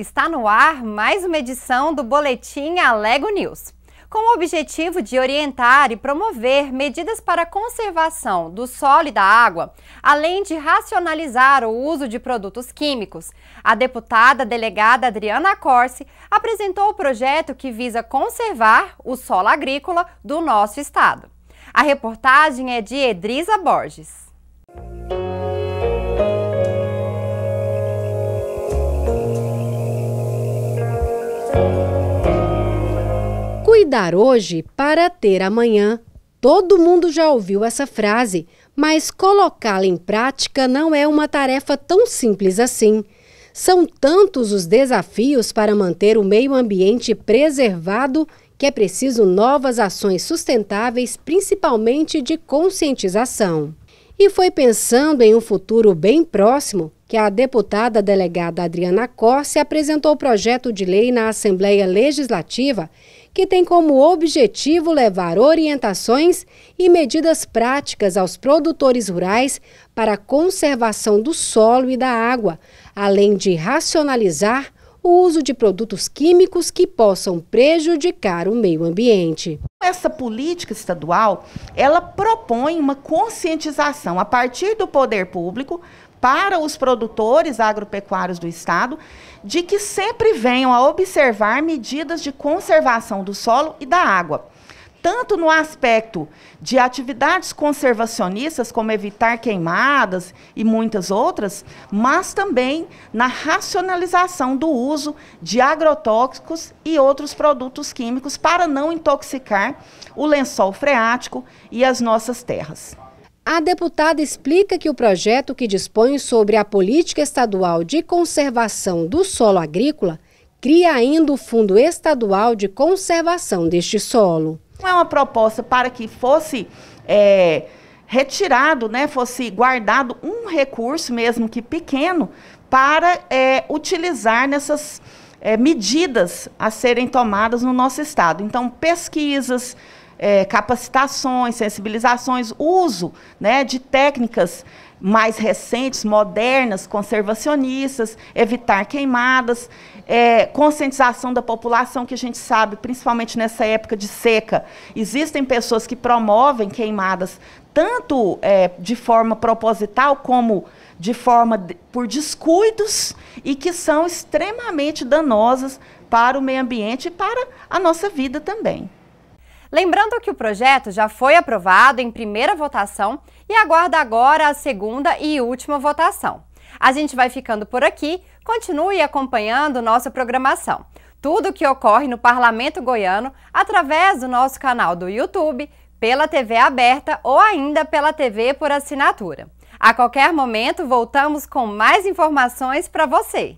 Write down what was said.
Está no ar mais uma edição do Boletim Alego News. Com o objetivo de orientar e promover medidas para a conservação do solo e da água, além de racionalizar o uso de produtos químicos, a deputada delegada Adriana Corse apresentou o projeto que visa conservar o solo agrícola do nosso estado. A reportagem é de Edrisa Borges. Cuidar hoje para ter amanhã. Todo mundo já ouviu essa frase, mas colocá-la em prática não é uma tarefa tão simples assim. São tantos os desafios para manter o meio ambiente preservado que é preciso novas ações sustentáveis, principalmente de conscientização. E foi pensando em um futuro bem próximo que a deputada delegada Adriana Corse apresentou o projeto de lei na Assembleia Legislativa, que tem como objetivo levar orientações e medidas práticas aos produtores rurais para a conservação do solo e da água, além de racionalizar o uso de produtos químicos que possam prejudicar o meio ambiente. Essa política estadual, ela propõe uma conscientização a partir do poder público para os produtores agropecuários do Estado de que sempre venham a observar medidas de conservação do solo e da água tanto no aspecto de atividades conservacionistas, como evitar queimadas e muitas outras, mas também na racionalização do uso de agrotóxicos e outros produtos químicos para não intoxicar o lençol freático e as nossas terras. A deputada explica que o projeto que dispõe sobre a política estadual de conservação do solo agrícola cria ainda o Fundo Estadual de Conservação deste solo. é uma proposta para que fosse é, retirado, né, fosse guardado um recurso, mesmo que pequeno, para é, utilizar nessas é, medidas a serem tomadas no nosso estado. Então, pesquisas, é, capacitações, sensibilizações, uso né, de técnicas mais recentes, modernas, conservacionistas, evitar queimadas, é, conscientização da população, que a gente sabe, principalmente nessa época de seca, existem pessoas que promovem queimadas tanto é, de forma proposital como de forma de, por descuidos e que são extremamente danosas para o meio ambiente e para a nossa vida também. Lembrando que o projeto já foi aprovado em primeira votação e aguarda agora a segunda e última votação. A gente vai ficando por aqui, continue acompanhando nossa programação. Tudo o que ocorre no Parlamento Goiano através do nosso canal do YouTube, pela TV aberta ou ainda pela TV por assinatura. A qualquer momento voltamos com mais informações para você.